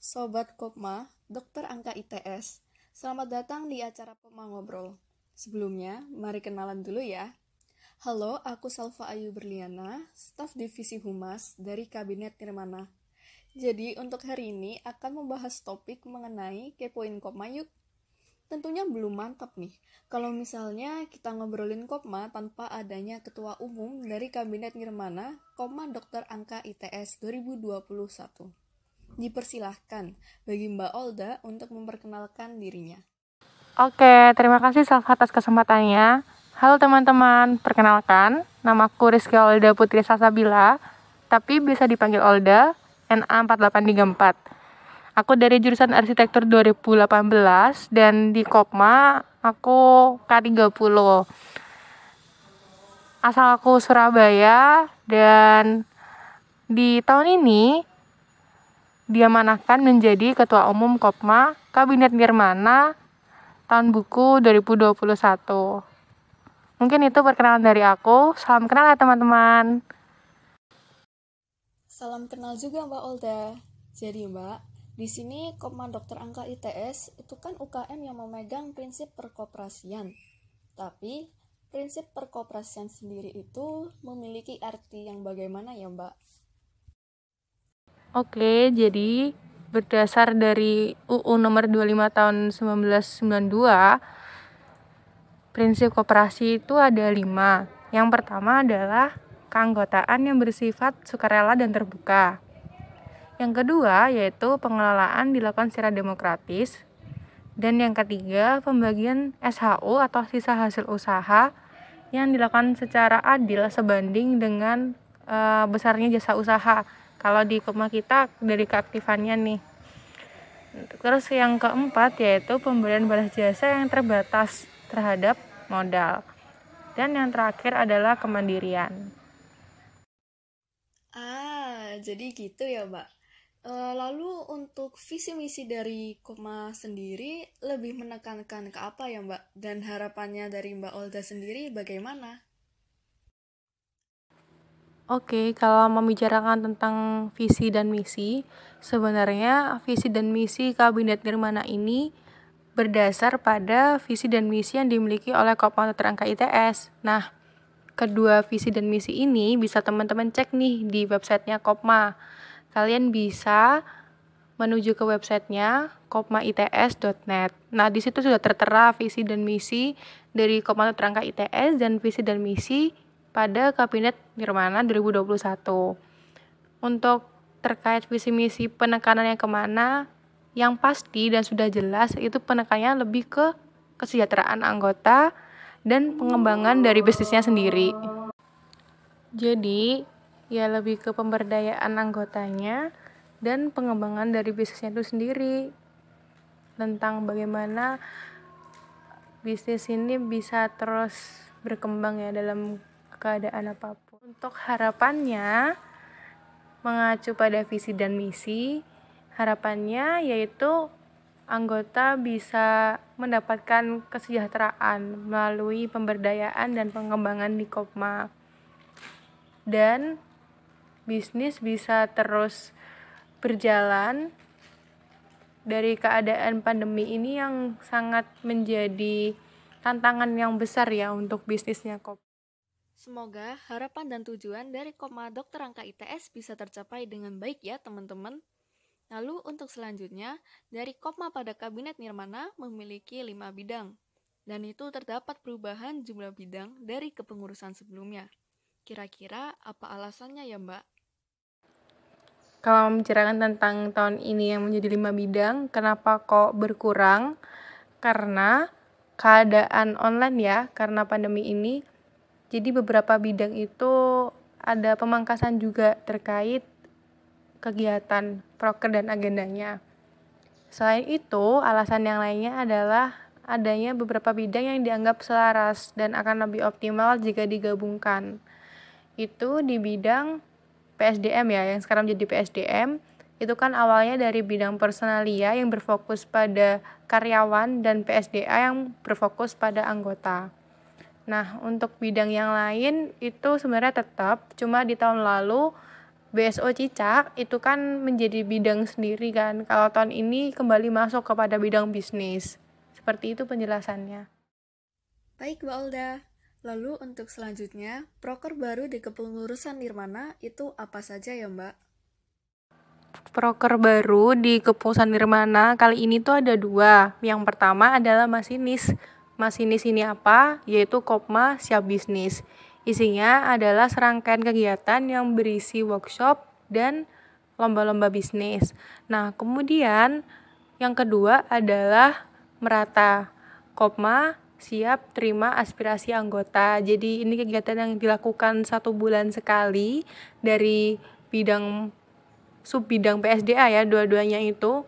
Sobat Kopma, Dokter Angka ITS. Selamat datang di acara Kopma Ngobrol. Sebelumnya, mari kenalan dulu ya. Halo, aku Salva Ayu Berliana, staf divisi Humas dari Kabinet Nirmana. Jadi, untuk hari ini akan membahas topik mengenai kepoin Kopma yuk. Tentunya belum mantap nih, kalau misalnya kita ngobrolin Kopma tanpa adanya Ketua Umum dari Kabinet Nirmana, Koma Dokter Angka ITS 2021 dipersilahkan bagi Mbak Olda untuk memperkenalkan dirinya. Oke, terima kasih Salva atas kesempatannya. Halo teman-teman, perkenalkan, nama aku Rizky Olda Putri Sasabila, tapi bisa dipanggil Olda, NA 4834. Aku dari jurusan arsitektur 2018 dan di Kopma aku K30. Asal aku Surabaya dan di tahun ini diamanahkan menjadi Ketua Umum Kopma Kabinet Nirmana tahun buku 2021. Mungkin itu perkenalan dari aku. Salam kenal ya teman-teman. Salam kenal juga Mbak Olda. Jadi Mbak, di sini Kopma Dokter Angka ITS itu kan UKM yang memegang prinsip perkooperasian. Tapi prinsip perkooperasian sendiri itu memiliki arti yang bagaimana ya Mbak? Oke, jadi berdasar dari UU nomor 25 tahun 1992, prinsip kooperasi itu ada lima. Yang pertama adalah keanggotaan yang bersifat sukarela dan terbuka. Yang kedua yaitu pengelolaan dilakukan secara demokratis. Dan yang ketiga, pembagian SHU atau sisa hasil usaha yang dilakukan secara adil sebanding dengan e, besarnya jasa usaha kalau di rumah kita dari keaktifannya nih terus yang keempat yaitu pemberian balas jasa yang terbatas terhadap modal dan yang terakhir adalah kemandirian ah jadi gitu ya mbak eh, lalu untuk visi misi dari Koma sendiri lebih menekankan ke apa ya Mbak? Dan harapannya dari Mbak Olga sendiri bagaimana? Oke, kalau membicarakan tentang visi dan misi, sebenarnya visi dan misi Kabinet Nirmana ini berdasar pada visi dan misi yang dimiliki oleh Kopma Terangka ITS. Nah, kedua visi dan misi ini bisa teman-teman cek nih di websitenya Kopma. Kalian bisa menuju ke websitenya kopmaits.net. Nah, di situ sudah tertera visi dan misi dari Kopma Terangka ITS dan visi dan misi pada Kabinet Nirmana 2021. Untuk terkait visi misi penekanannya kemana, yang pasti dan sudah jelas itu penekannya lebih ke kesejahteraan anggota dan pengembangan dari bisnisnya sendiri. Jadi, ya lebih ke pemberdayaan anggotanya dan pengembangan dari bisnisnya itu sendiri tentang bagaimana bisnis ini bisa terus berkembang ya dalam keadaan apapun. Untuk harapannya, mengacu pada visi dan misi, harapannya yaitu anggota bisa mendapatkan kesejahteraan melalui pemberdayaan dan pengembangan di Kopma. Dan bisnis bisa terus berjalan dari keadaan pandemi ini yang sangat menjadi tantangan yang besar ya untuk bisnisnya Kopma. Semoga harapan dan tujuan dari koma dokter angka ITS bisa tercapai dengan baik ya teman-teman. Lalu untuk selanjutnya, dari koma pada Kabinet Nirmana memiliki 5 bidang, dan itu terdapat perubahan jumlah bidang dari kepengurusan sebelumnya. Kira-kira apa alasannya ya Mbak? Kalau membicarakan tentang tahun ini yang menjadi 5 bidang, kenapa kok berkurang? Karena keadaan online ya, karena pandemi ini jadi beberapa bidang itu ada pemangkasan juga terkait kegiatan proker dan agendanya. Selain itu, alasan yang lainnya adalah adanya beberapa bidang yang dianggap selaras dan akan lebih optimal jika digabungkan. Itu di bidang PSDM ya, yang sekarang jadi PSDM, itu kan awalnya dari bidang personalia yang berfokus pada karyawan dan PSDA yang berfokus pada anggota. Nah, untuk bidang yang lain itu sebenarnya tetap, cuma di tahun lalu BSO Cicak itu kan menjadi bidang sendiri kan. Kalau tahun ini kembali masuk kepada bidang bisnis. Seperti itu penjelasannya. Baik, Mbak Olda. Lalu untuk selanjutnya, proker baru di kepengurusan Nirmana itu apa saja ya, Mbak? Proker baru di kepengurusan Nirmana kali ini tuh ada dua. Yang pertama adalah masinis masinis ini apa, yaitu Kopma Siap Bisnis. Isinya adalah serangkaian kegiatan yang berisi workshop dan lomba-lomba bisnis. Nah, kemudian yang kedua adalah merata. Kopma siap terima aspirasi anggota. Jadi ini kegiatan yang dilakukan satu bulan sekali dari bidang sub bidang PSDA ya dua-duanya itu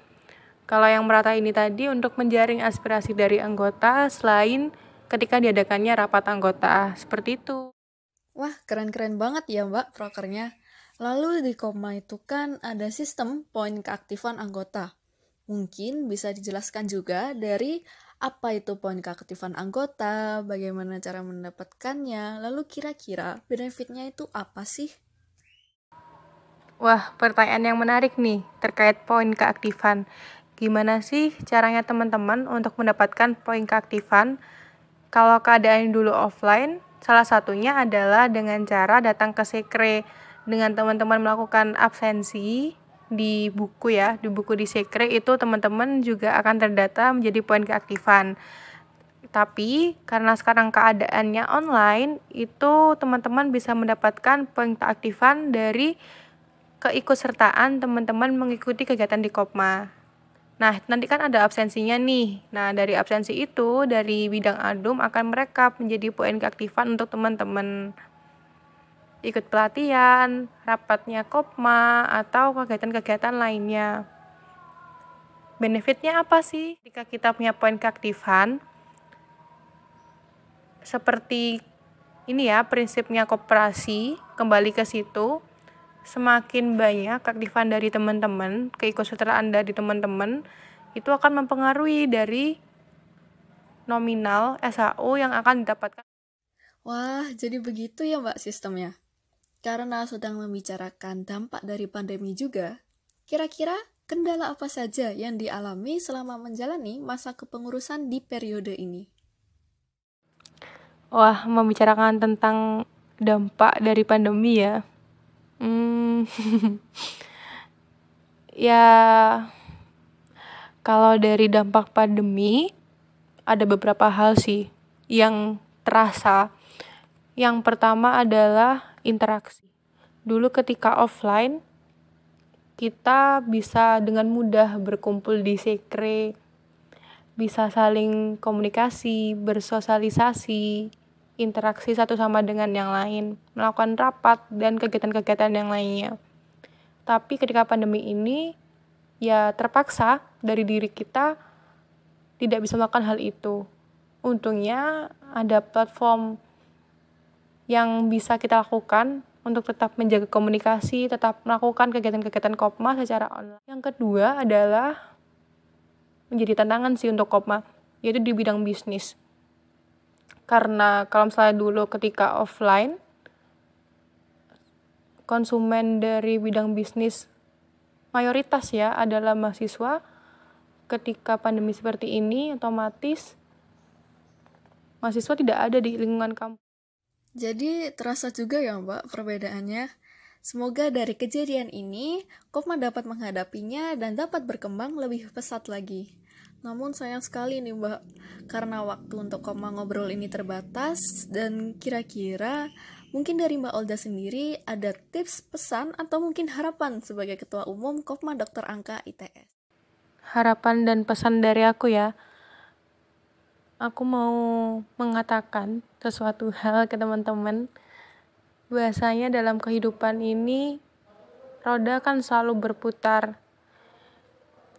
kalau yang merata ini tadi untuk menjaring aspirasi dari anggota selain ketika diadakannya rapat anggota, seperti itu. Wah, keren-keren banget ya Mbak prokernya. Lalu di koma itu kan ada sistem poin keaktifan anggota. Mungkin bisa dijelaskan juga dari apa itu poin keaktifan anggota, bagaimana cara mendapatkannya, lalu kira-kira benefitnya itu apa sih? Wah, pertanyaan yang menarik nih terkait poin keaktifan. Gimana sih caranya teman-teman untuk mendapatkan poin keaktifan? Kalau keadaan dulu offline, salah satunya adalah dengan cara datang ke sekre dengan teman-teman melakukan absensi di buku ya, di buku di sekre itu teman-teman juga akan terdata menjadi poin keaktifan tapi karena sekarang keadaannya online itu teman-teman bisa mendapatkan poin keaktifan dari keikutsertaan teman-teman mengikuti kegiatan di Kopma. Nah, nanti kan ada absensinya nih. Nah, dari absensi itu, dari bidang adum akan merekap menjadi poin keaktifan untuk teman-teman ikut pelatihan, rapatnya kopma, atau kegiatan-kegiatan lainnya. Benefitnya apa sih? Jika kita punya poin keaktifan, seperti ini ya prinsipnya kooperasi kembali ke situ, semakin banyak keaktifan dari teman-teman, keikutsertaan dari teman-teman, itu akan mempengaruhi dari nominal SHU yang akan didapatkan. Wah, jadi begitu ya Mbak sistemnya. Karena sedang membicarakan dampak dari pandemi juga, kira-kira kendala apa saja yang dialami selama menjalani masa kepengurusan di periode ini? Wah, membicarakan tentang dampak dari pandemi ya. Hmm, ya kalau dari dampak pandemi ada beberapa hal sih yang terasa. Yang pertama adalah interaksi. Dulu ketika offline kita bisa dengan mudah berkumpul di sekre, bisa saling komunikasi, bersosialisasi, interaksi satu sama dengan yang lain, melakukan rapat, dan kegiatan-kegiatan yang lainnya. Tapi ketika pandemi ini, ya terpaksa dari diri kita tidak bisa melakukan hal itu. Untungnya ada platform yang bisa kita lakukan untuk tetap menjaga komunikasi, tetap melakukan kegiatan-kegiatan Kopma secara online. Yang kedua adalah menjadi tantangan sih untuk Kopma, yaitu di bidang bisnis. Karena kalau misalnya dulu ketika offline, konsumen dari bidang bisnis mayoritas ya adalah mahasiswa. Ketika pandemi seperti ini, otomatis mahasiswa tidak ada di lingkungan kampus. Jadi terasa juga ya Mbak perbedaannya. Semoga dari kejadian ini, Kopma dapat menghadapinya dan dapat berkembang lebih pesat lagi. Namun sayang sekali nih Mbak, karena waktu untuk koma ngobrol ini terbatas dan kira-kira mungkin dari Mbak Olda sendiri ada tips, pesan, atau mungkin harapan sebagai Ketua Umum Kopma dokter Angka ITS. Harapan dan pesan dari aku ya, aku mau mengatakan sesuatu hal ke teman-teman. biasanya dalam kehidupan ini, roda kan selalu berputar.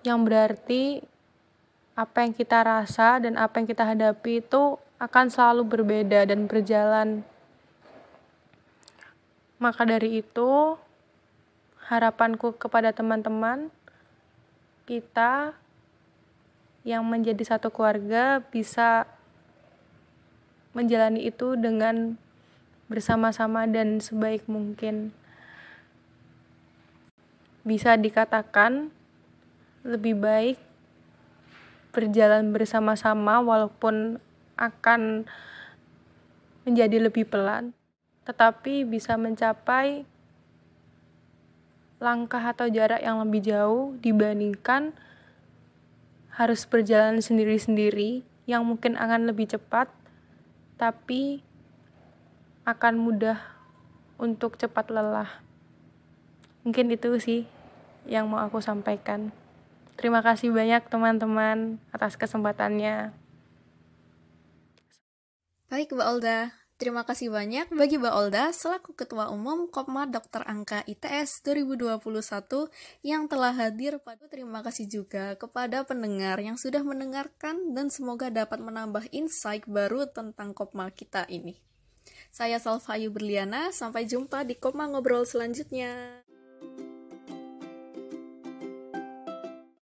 Yang berarti apa yang kita rasa dan apa yang kita hadapi itu akan selalu berbeda dan berjalan. Maka dari itu, harapanku kepada teman-teman kita yang menjadi satu keluarga bisa menjalani itu dengan bersama-sama dan sebaik mungkin. Bisa dikatakan lebih baik berjalan bersama-sama walaupun akan menjadi lebih pelan, tetapi bisa mencapai langkah atau jarak yang lebih jauh dibandingkan harus berjalan sendiri-sendiri yang mungkin akan lebih cepat tapi akan mudah untuk cepat lelah. Mungkin itu sih yang mau aku sampaikan. Terima kasih banyak teman-teman atas kesempatannya. Baik, Mbak Olda. Terima kasih banyak bagi Mbak Olda selaku Ketua Umum Kopma Dr. Angka ITS 2021 yang telah hadir pada terima kasih juga kepada pendengar yang sudah mendengarkan dan semoga dapat menambah insight baru tentang Kopma kita ini. Saya Salva Ayu Berliana, sampai jumpa di Kopma Ngobrol selanjutnya.